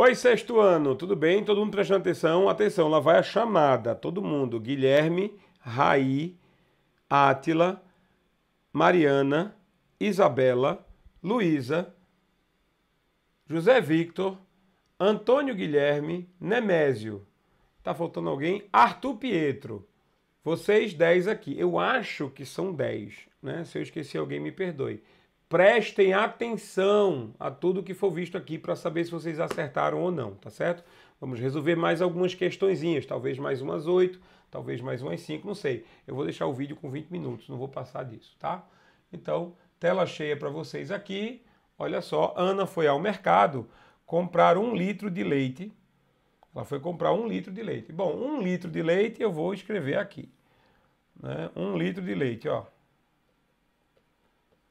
Oi, sexto ano, tudo bem? Todo mundo prestando atenção? Atenção, lá vai a chamada. Todo mundo. Guilherme, Raí, Átila, Mariana, Isabela, Luísa, José Victor, Antônio Guilherme, Nemésio. Tá faltando alguém? Arthur Pietro. Vocês 10 aqui. Eu acho que são 10, né? Se eu esqueci alguém, me perdoe. Prestem atenção a tudo que for visto aqui para saber se vocês acertaram ou não, tá certo? Vamos resolver mais algumas questõezinhas, talvez mais umas oito, talvez mais umas cinco, não sei. Eu vou deixar o vídeo com 20 minutos, não vou passar disso, tá? Então, tela cheia para vocês aqui. Olha só, Ana foi ao mercado comprar um litro de leite. Ela foi comprar um litro de leite. Bom, um litro de leite eu vou escrever aqui. Né? Um litro de leite, ó.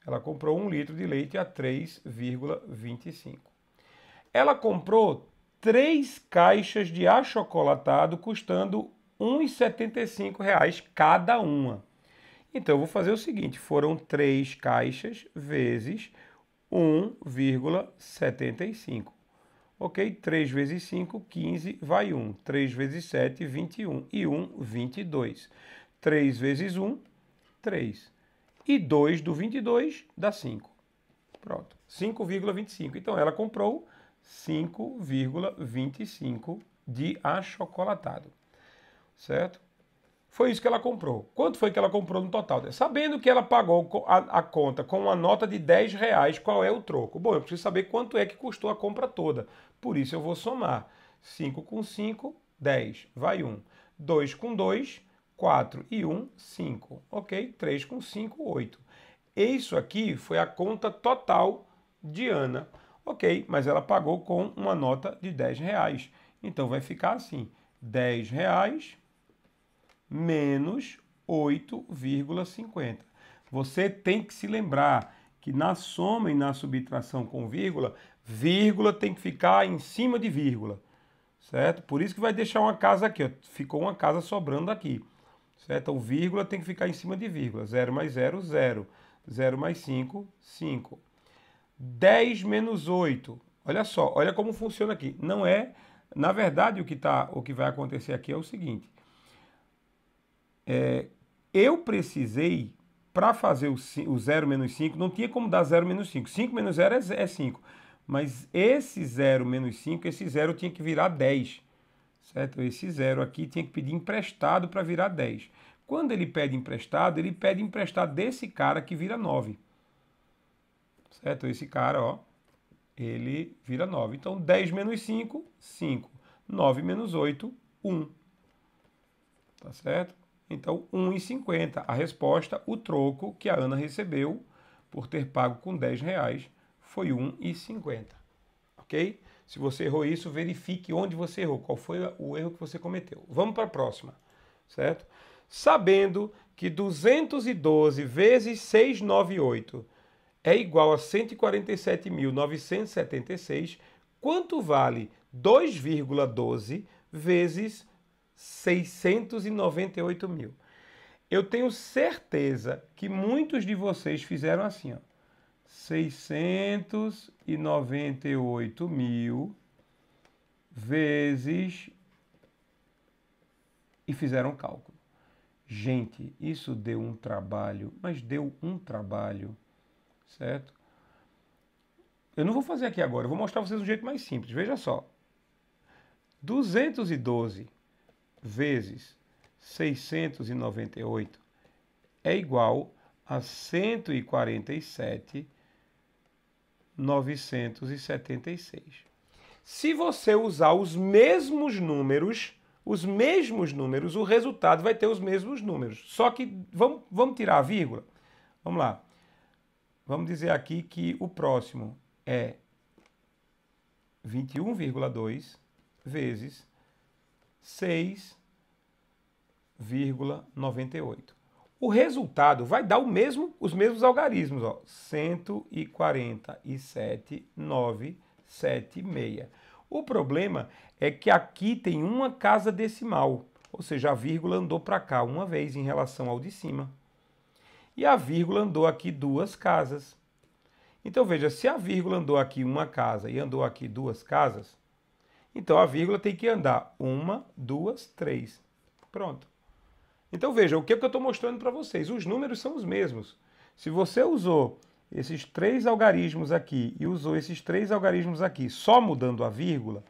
Ela comprou um litro de leite a 3,25. Ela comprou três caixas de achocolatado custando R$ 1,75 cada uma. Então, eu vou fazer o seguinte: foram três caixas vezes 1,75. Ok? 3 vezes 5, 15, vai 1. 3 vezes 7, 21. E 1, 22. 3 vezes 1, 3. E 2 do 22 dá 5. Pronto, 5,25. Então ela comprou 5,25 de achocolatado, certo? Foi isso que ela comprou. Quanto foi que ela comprou no total? Sabendo que ela pagou a, a, conta com uma nota de 10 reais, qual é o troco? Bom, eu preciso saber quanto é que custou a compra toda. Por isso eu vou somar. 5 com 5, 10. Vai 1. 2 com 2, 4 e 1, 5. Ok? 3 com 5, 8. Isso aqui foi a conta total de Ana. Ok, mas ela pagou com uma nota de 10 reais. Então vai ficar assim: 10 reais menos 8,50. Você tem que se lembrar que na soma e na subtração com vírgula, vírgula tem que ficar em cima de vírgula, certo? Por isso que vai deixar uma casa aqui, ó. ficou uma casa sobrando aqui. Certo? Então, vírgula tem que ficar em cima de vírgula. 0 mais 0, 0. 0 mais 5, 5. 10 menos 8. Olha só, olha como funciona aqui. Não é, na verdade, o que, tá, o que vai acontecer aqui é o seguinte. É, eu precisei, para fazer o, o 0 menos 5, não tinha como dar 0 menos 5. 5 menos 0 é, é 5. Mas esse 0 menos 5, esse 0 tinha que virar 10 certo? Esse zero aqui tinha que pedir emprestado para virar 10. Quando ele pede emprestado, ele pede emprestado desse cara que vira 9. Certo? Esse cara, ó, ele vira 9. Então, 10 menos 5, 5. 9 menos 8, 1. Tá certo? Então, 1,50. A resposta, o troco que a Ana recebeu por ter pago com 10 reais foi 1,50. Ok? Se você errou isso, verifique onde você errou, qual foi o erro que você cometeu. Vamos para a próxima, certo? Sabendo que 212 vezes 698 é igual a 147.976, quanto vale 2,12 vezes 698 mil? Eu tenho certeza que muitos de vocês fizeram assim, ó. 698 mil vezes e fizeram um cálculo. Gente, isso deu um trabalho, mas deu um trabalho, certo? Eu não vou fazer aqui agora, eu vou mostrar vocês um jeito mais simples. Veja só. 212 vezes 698 é igual a 147 976. Se você usar os mesmos números, os mesmos números, o resultado vai ter os mesmos números. Só que vamos, vamos tirar a vírgula. Vamos lá. Vamos dizer aqui que o próximo é 21,2 vezes 6,98. O resultado vai dar o mesmo, os mesmos algarismos, ó, 147,976. O problema é que aqui tem uma casa decimal, ou seja, a vírgula andou para cá uma vez em relação ao de cima. E a vírgula andou aqui duas casas. Então veja, se a vírgula andou aqui uma casa e andou aqui duas casas, então a vírgula tem que andar uma, duas, três. Pronto. Então veja, o que, é que eu estou mostrando para vocês? Os números são os mesmos. Se você usou esses três algarismos aqui e usou esses três algarismos aqui só mudando a vírgula,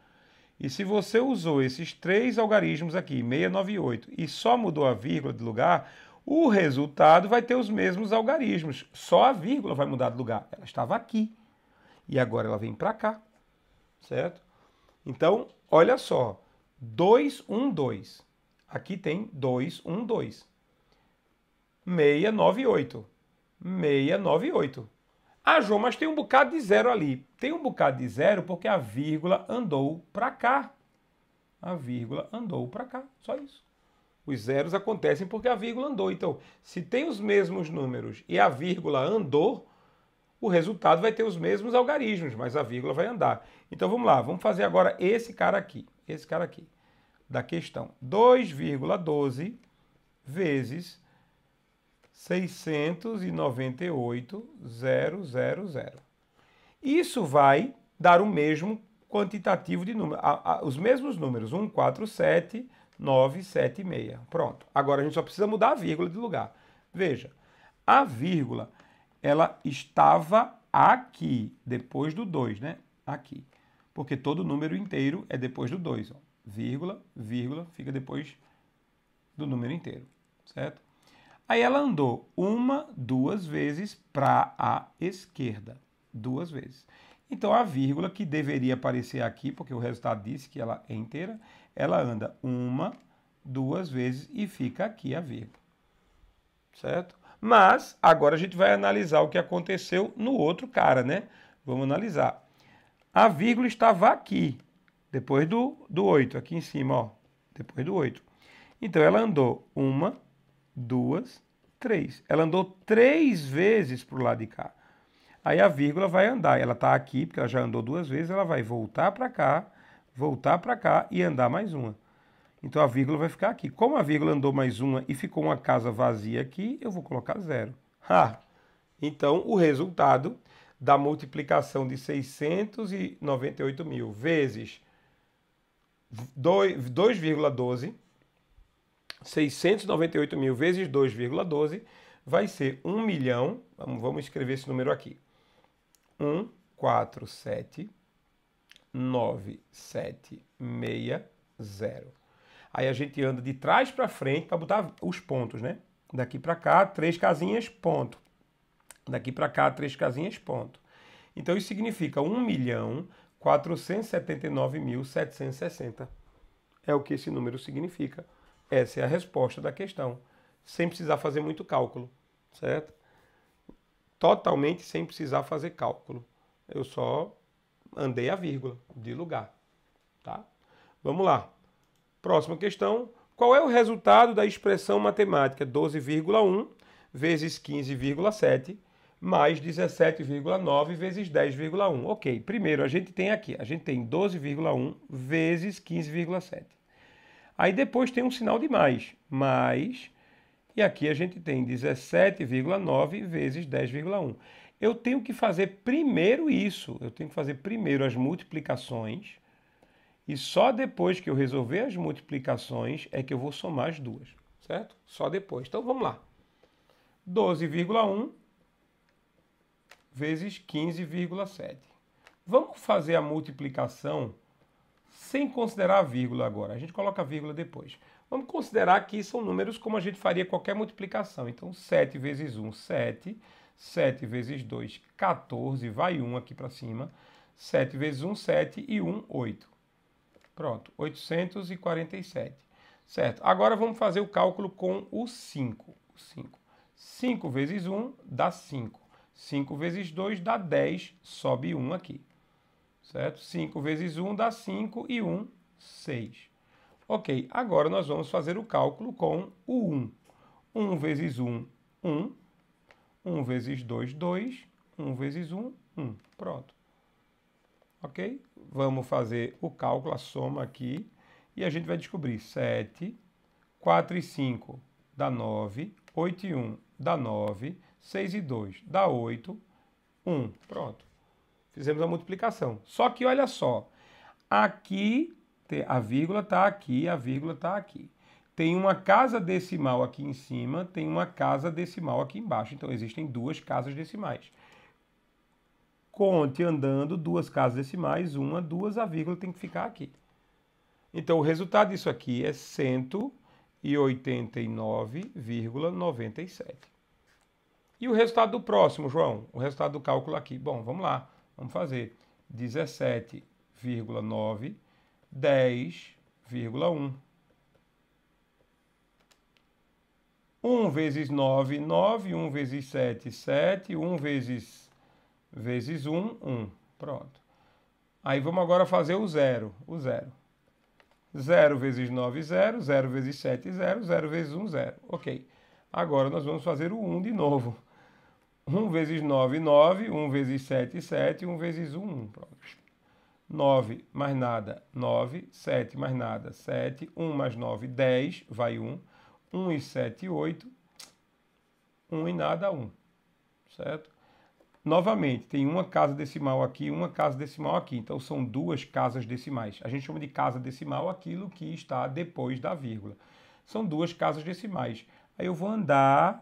e se você usou esses três algarismos aqui, 698, e só mudou a vírgula de lugar, o resultado vai ter os mesmos algarismos. Só a vírgula vai mudar de lugar. Ela estava aqui e agora ela vem para cá, certo? Então, olha só, 2, 1, 2. Aqui tem 2, 1, 2. 9, 8. Ah, João, mas tem um bocado de zero ali. Tem um bocado de zero porque a vírgula andou para cá. A vírgula andou para cá. Só isso. Os zeros acontecem porque a vírgula andou. Então, se tem os mesmos números e a vírgula andou, o resultado vai ter os mesmos algarismos, mas a vírgula vai andar. Então vamos lá, vamos fazer agora esse cara aqui. Esse cara aqui da questão. 2,12 vezes 698,000. Isso vai dar o mesmo quantitativo de número, a, a, os mesmos números, 147.976. Pronto. Agora a gente só precisa mudar a vírgula de lugar. Veja, a vírgula ela estava aqui depois do 2, né? Aqui. Porque todo número inteiro é depois do 2, vírgula, vírgula, fica depois do número inteiro, certo? Aí ela andou uma, duas vezes para a esquerda, duas vezes. Então a vírgula que deveria aparecer aqui, porque o resultado disse que ela é inteira, ela anda uma, duas vezes e fica aqui a vírgula. Certo? Mas agora a gente vai analisar o que aconteceu no outro cara, né? Vamos analisar. A vírgula estava aqui, depois do, do 8, aqui em cima, ó, depois do 8. Então, ela andou uma, duas, três. Ela andou três vezes para o lado de cá. Aí a vírgula vai andar. Ela está aqui, porque ela já andou duas vezes, ela vai voltar para cá, voltar para cá e andar mais uma. Então a vírgula vai ficar aqui. Como a vírgula andou mais uma e ficou uma casa vazia aqui, eu vou colocar zero. Ha! Então o resultado da multiplicação de 698 mil vezes 2,12, 698 mil vezes 2,12 vai ser 1 milhão, vamos escrever esse número aqui, 1, 4, 7, 9, 7, 6, 0. Aí a gente anda de trás para frente para botar os pontos, né? Daqui para cá, três casinhas, ponto. Daqui para cá, três casinhas, ponto. Então isso significa 1 milhão 479.760. É o que esse número significa. Essa é a resposta da questão, sem precisar fazer muito cálculo, certo? Totalmente sem precisar fazer cálculo. Eu só andei a vírgula de lugar, tá? Vamos lá. Próxima questão. Qual é o resultado da expressão matemática 12,1 vezes 15,7 mais 17,9 vezes 10,1. Ok, primeiro a gente tem aqui, a gente tem 12,1 vezes 15,7. Aí depois tem um sinal de mais, mais, e aqui a gente tem 17,9 vezes 10,1. Eu tenho que fazer primeiro isso, eu tenho que fazer primeiro as multiplicações, e só depois que eu resolver as multiplicações é que eu vou somar as duas, certo? Só depois. Então vamos lá. 12,1 vezes 15,7. Vamos fazer a multiplicação sem considerar a vírgula agora. A gente coloca a vírgula depois. Vamos considerar que são números como a gente faria qualquer multiplicação. Então, 7 vezes 1, 7. 7 vezes 2, 14. Vai 1 aqui para cima. 7 vezes 1, 7. E 1, 8. Pronto, 847. Certo. Agora vamos fazer o cálculo com o 5. 5. 5 vezes 1 dá 5. 5 vezes 2 dá 10, sobe 1 aqui. Certo? 5 vezes 1 dá 5 e 1, 6. Ok, agora nós vamos fazer o cálculo com o 1. 1 vezes 1, 1. 1 vezes 2, 2. 1 vezes 1, 1. Pronto. Ok? Vamos fazer o cálculo, a soma aqui. E a gente vai descobrir 7, 4 e 5 dá 9, 8 e 1 dá 9, 6 e 2 dá 8, 1. Pronto. Fizemos a multiplicação. Só que olha só, aqui a vírgula está aqui, a vírgula está aqui. Tem uma casa decimal aqui em cima, tem uma casa decimal aqui embaixo. Então existem duas casas decimais. Conte andando duas casas decimais, uma, duas, a vírgula tem que ficar aqui. Então o resultado disso aqui é 189,97. E o resultado do próximo, João? O resultado do cálculo aqui. Bom, vamos lá. Vamos fazer 17,9, 10,1. 1 vezes 9, 9, 1 vezes 7, 7, 1 vezes, vezes 1, 1. Pronto. Aí vamos agora fazer o zero, o zero. 0 vezes 9, 0, 0 vezes 7, 0, 0 vezes 1, 0. Ok. Agora nós vamos fazer o 1 de novo. 1 vezes 9, 9. 1 vezes 7, 7. 1 vezes 1, 1. 9 mais nada, 9. 7 mais nada, 7. 1 mais 9, 10. Vai 1. 1 e 7, 8. 1 e nada, 1. Certo? Novamente, tem uma casa decimal aqui, e uma casa decimal aqui. Então, são duas casas decimais. A gente chama de casa decimal aquilo que está depois da vírgula. São duas casas decimais. Aí eu vou andar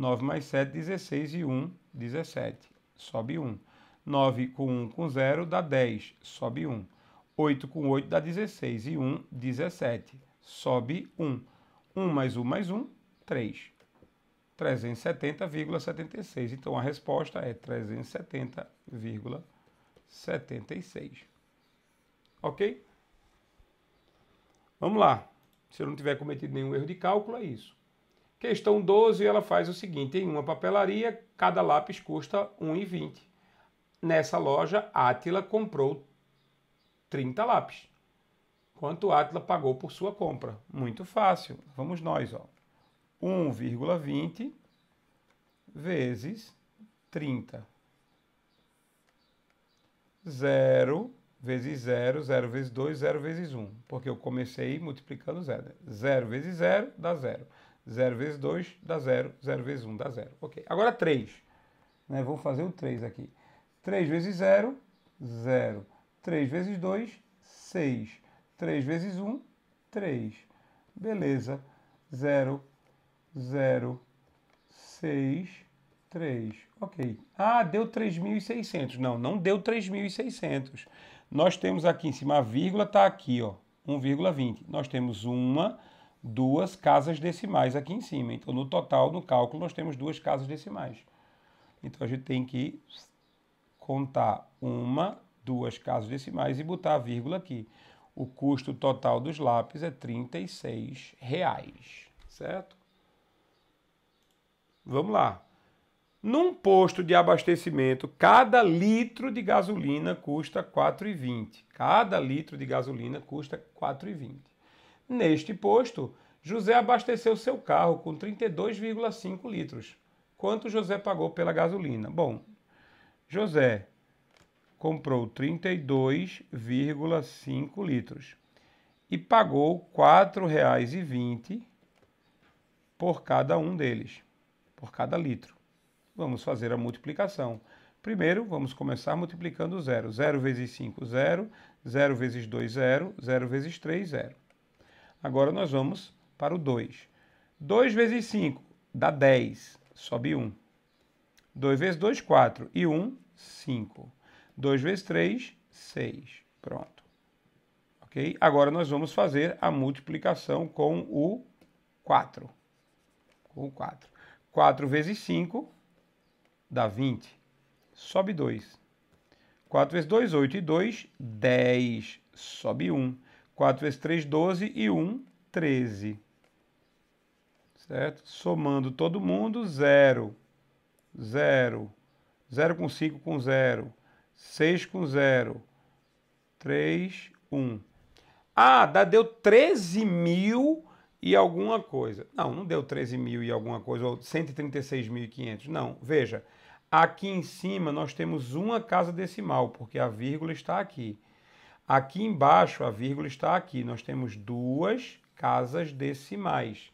9 mais 7, 16 e 1, 17. Sobe 1. 9 com 1 com 0 dá 10, sobe 1. 8 com 8 dá 16 e 1, 17. Sobe 1. 1 mais 1 mais 1, 3. 370,76. Então a resposta é 370,76. Ok? Vamos lá. Se eu não tiver cometido nenhum erro de cálculo, é isso. Questão 12, ela faz o seguinte: em uma papelaria, cada lápis custa 1,20. Nessa loja, Átila comprou 30 lápis. Quanto Átila pagou por sua compra? Muito fácil. Vamos nós, ó. 1,20 vezes 30. 0 vezes 0, 0 vezes 2, 0 vezes 1. Porque eu comecei multiplicando 0. 0 né? vezes 0 dá 0. 0 vezes 2 dá 0, 0 vezes 1 dá 0. Ok, agora 3. Né? Vamos fazer o 3 aqui. 3 vezes 0, 0. 3 vezes 2, 6. 3 vezes 1, 3. Beleza. 0, 0, 6, 3. Ok. Ah, deu 3.600. Não, não deu 3.600. Nós temos aqui em cima a vírgula, está aqui, ó. 1,20. Nós temos uma duas casas decimais aqui em cima. Então, no total, no cálculo, nós temos duas casas decimais. Então, a gente tem que contar uma, duas casas decimais e botar a vírgula aqui. O custo total dos lápis é R$ 36, reais, certo? Vamos lá. Num posto de abastecimento, cada litro de gasolina custa R$ 4,20. Cada litro de gasolina custa R$ 4,20. Neste posto, José abasteceu seu carro com 32,5 litros. Quanto José pagou pela gasolina? Bom, José comprou 32,5 litros e pagou R$ 4,20 por cada um deles, por cada litro. Vamos fazer a multiplicação. Primeiro, vamos começar multiplicando o zero. 0 vezes 5, zero. Zero vezes 2, zero. Zero vezes 3, zero. Agora nós vamos para o 2. 2 vezes 5 dá 10, sobe 1. 2 vezes 2, 4. E 1, 5. 2 vezes 3, 6. Pronto. Ok? Agora nós vamos fazer a multiplicação com o 4. Com o 4. 4 vezes 5 dá 20. Sobe 2. 4 vezes 2, 8 e 2, 10. Sobe 1. 4 vezes 3, 12 e 1, 13. Certo? Somando todo mundo, 0, 0, 0 com 5 com 0, 6 com 0, 3, 1. Ah, dá, deu 13 mil e alguma coisa. Não, não deu 13 mil e alguma coisa, ou 136.500. Não, veja, aqui em cima nós temos uma casa decimal, porque a vírgula está aqui. Aqui embaixo, a vírgula está aqui. Nós temos duas casas decimais.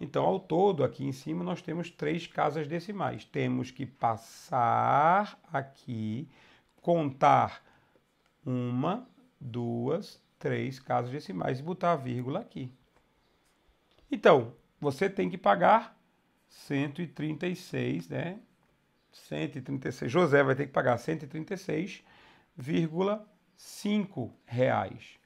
Então, ao todo, aqui em cima, nós temos três casas decimais. Temos que passar aqui, contar uma, duas, três casas decimais e botar a vírgula aqui. Então, você tem que pagar 136, né? 136. José vai ter que pagar 136,5 5 reais.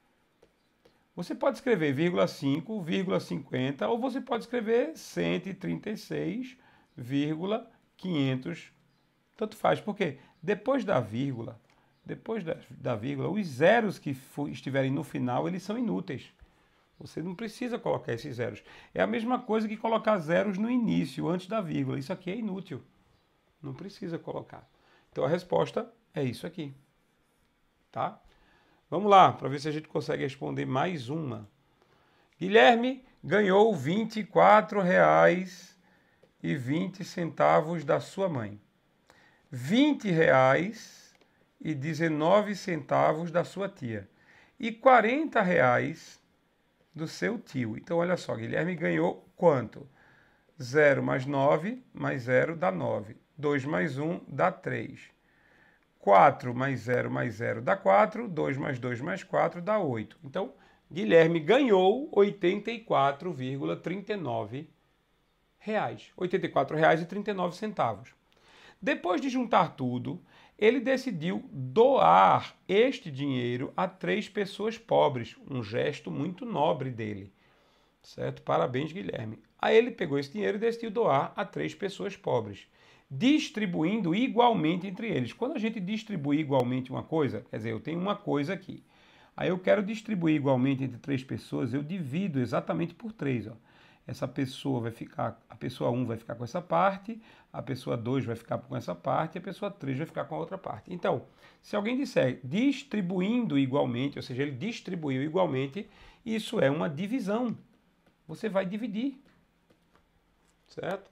Você pode escrever vírgula 5, vírgula 50 ou você pode escrever 136,500. Tanto faz, porque depois da vírgula, depois da, da vírgula, os zeros que estiverem no final, eles são inúteis. Você não precisa colocar esses zeros. É a mesma coisa que colocar zeros no início, antes da vírgula. Isso aqui é inútil. Não precisa colocar. Então a resposta é isso aqui tá? Vamos lá, para ver se a gente consegue responder mais uma. Guilherme ganhou R$ 24,20 da sua mãe. R$ 20,19 da sua tia. E R$ 40,00 do seu tio. Então, olha só, Guilherme ganhou quanto? 0 mais 9 mais 0 dá 9. 2 mais 1 dá 3. 4 mais 0 mais 0 dá 4, 2 mais 2 mais 4 dá 8. Então, Guilherme ganhou R$ 84,39. R$ 84,39. Depois de juntar tudo, ele decidiu doar este dinheiro a três pessoas pobres, um gesto muito nobre dele. Certo? Parabéns, Guilherme. Aí ele pegou esse dinheiro e decidiu doar a três pessoas pobres distribuindo igualmente entre eles. Quando a gente distribui igualmente uma coisa, quer dizer, eu tenho uma coisa aqui. Aí eu quero distribuir igualmente entre três pessoas, eu divido exatamente por três. Ó. Essa pessoa vai ficar, a pessoa 1 um vai ficar com essa parte, a pessoa 2 vai ficar com essa parte, a pessoa 3 vai ficar com a outra parte. Então, se alguém disser distribuindo igualmente, ou seja, ele distribuiu igualmente, isso é uma divisão. Você vai dividir. Certo?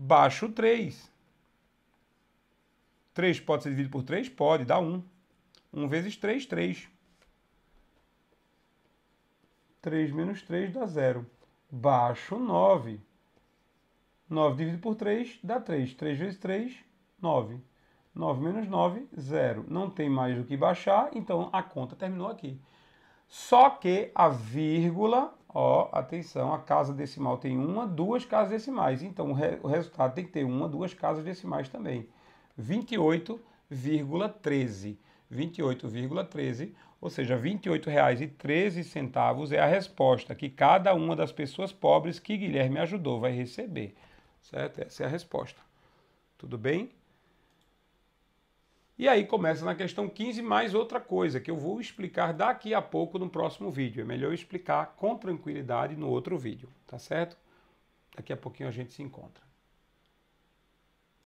baixo 3. 3 pode ser dividido por 3? Pode, dá 1. 1 vezes 3, 3. 3 menos 3 dá 0. Baixo 9. 9 dividido por 3 dá 3. 3 vezes 3, 9. 9 menos 9, 0. Não tem mais o que baixar, então a conta terminou aqui. Só que a vírgula ó, atenção, a casa decimal tem uma, duas casas decimais. Então, o, re o resultado tem que ter uma, duas casas decimais também. 28,13. 28,13, ou seja, R$ 28,13 é a resposta que cada uma das pessoas pobres que Guilherme ajudou vai receber. Certo? Essa é a resposta. Tudo bem? E aí começa na questão 15 mais outra coisa que eu vou explicar daqui a pouco no próximo vídeo. É melhor explicar com tranquilidade no outro vídeo, tá certo? Daqui a pouquinho a gente se encontra.